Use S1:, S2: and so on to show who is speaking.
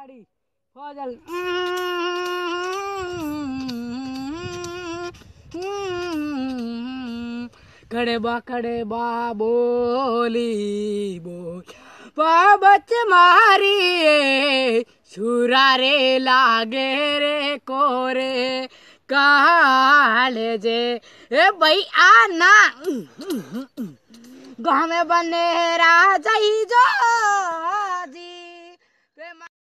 S1: गाड़ी फौजल
S2: खड़े बा खड़े बा बोली बोल बच मारी छुरा रे लागे रे कोरे काले जे ए भाई आना
S3: गाँव में बने राजा ही जो